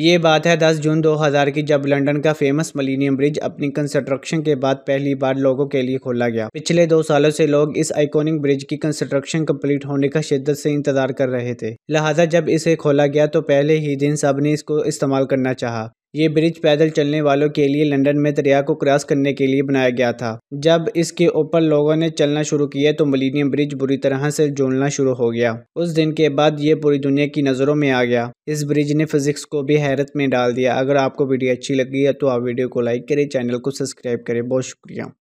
ये बात है 10 जून 2000 की जब लंदन का फेमस मलिनियम ब्रिज अपनी कंस्ट्रक्शन के बाद पहली बार लोगों के लिए खोला गया पिछले दो सालों से लोग इस आइकॉनिक ब्रिज की कंस्ट्रक्शन कंप्लीट होने का शिद्दत से इंतजार कर रहे थे लिहाजा जब इसे खोला गया तो पहले ही दिन सब ने इसको इस्तेमाल करना चाहा ये ब्रिज पैदल चलने वालों के लिए लंदन में दरिया को क्रॉस करने के लिए बनाया गया था जब इसके ऊपर लोगों ने चलना शुरू किया तो मिलीनियम ब्रिज बुरी तरह से जोड़ना शुरू हो गया उस दिन के बाद ये पूरी दुनिया की नज़रों में आ गया इस ब्रिज ने फिजिक्स को भी हैरत में डाल दिया अगर आपको वीडियो अच्छी लगी है तो आप वीडियो को लाइक करें चैनल को सब्सक्राइब करें बहुत शुक्रिया